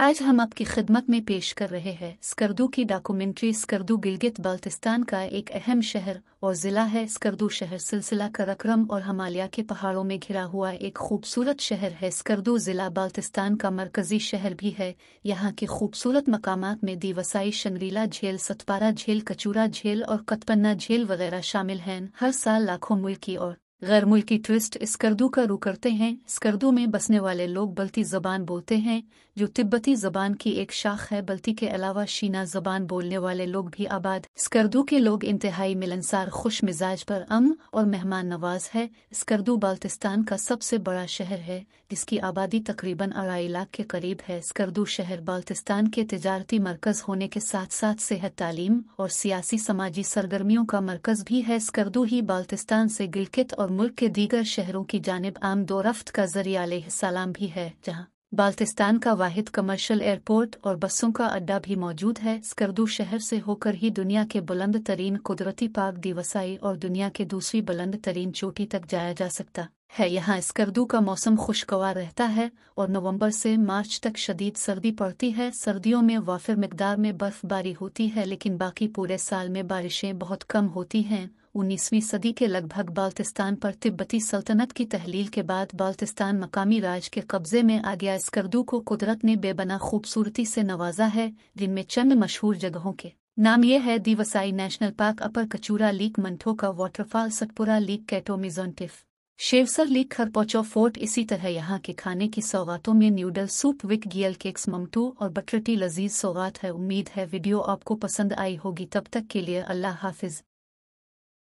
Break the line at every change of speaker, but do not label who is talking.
आज हम आपकी खिदमत में पेश कर रहे हैं स्कर्दू की डॉक्यूमेंट्री स्कर्दू गिलगित बाल्टिस्तान का एक अहम शहर और ज़िला है स्कर्दू शहर सिलसिला करक्रम और हमालिया के पहाड़ों में घिरा हुआ एक खूबसूरत शहर है स्कर्दू ज़िला बाल्टिस्तान का मरकजी शहर भी है यहाँ के खूबसूरत मकाम में दिवसाई शनरीला झेल सतपारा झील कचूरा झेल और कतपन्ना झेल वगैरह शामिल हैं हर साल लाखों मुल्की और गैर मुल्की टूरिस्ट स्कर्दू का रुख करते हैं स्कर्दू में बसने वाले लोग बल्ती जबान बोलते हैं जो तिब्बती जबान की एक शाख है बल्ती के अलावा शीना जबान बोलने वाले लोग भी आबाद स्कर्दू के लोग इंतहाई मिलनसार खुश मिजाज पर अम और मेहमान नवाज है स्कर्दू बाल्टिस्तान का सबसे बड़ा शहर है जिसकी आबादी तकरीबन अढ़ाई लाख के करीब है स्कर्दू शहर बाल्टिस्तान के तजारती मरकज होने के साथ साथ सेहत तालीम और सियासी समाजी सरगर्मियों का मरकज भी है स्कर्दू ही बाल्टिस्तान से गिलकित और मुल्क के दीगर शहरों की जानब आम दोरफ्त का जरिया सलाम भी है जहाँ बाल्टिस्तान का वाहिद कमर्शियल एयरपोर्ट और बसों का अड्डा भी मौजूद है स्कर्दू शहर से होकर ही दुनिया के बुलंद तरीन कुदरती पार्क दिवसाई और दुनिया के दूसरी बुलंद तरीन चोटी तक जाया जा सकता है यहाँ स्कर्दू का मौसम खुशगवार रहता है और नवंबर से मार्च तक शदीद सर्दी पड़ती है सर्दियों में वाफिर मकदार में बर्फबारी होती है लेकिन बाकी पूरे साल में बारिशें बहुत कम होती हैं उन्नीसवीं सदी के लगभग बाल्टिस्तान पर तिब्बती सल्तनत की तहलील के बाद बाल्टिस्तान मकामी राज के कब्जे में आ गया स्कर्दू को कुदरत ने बेबना खूबसूरती से नवाजा है जिनमें चंद मशहूर जगहों के नाम ये है दिवसाई नेशनल पार्क अपर कचूरा लीक मंठो का वाटरफॉल सतपुरा लीक कैटोमिजोनटिफ शेवसर लीक खरपोचो फोर्ट इसी तरह यहाँ के खाने की सौगातों में न्यूडल सूप विक गियल केक्स ममटू और बटरटी लजीज सौगात है उम्मीद है वीडियो आपको पसंद आई होगी तब तक के लिए अल्लाह हाफिज़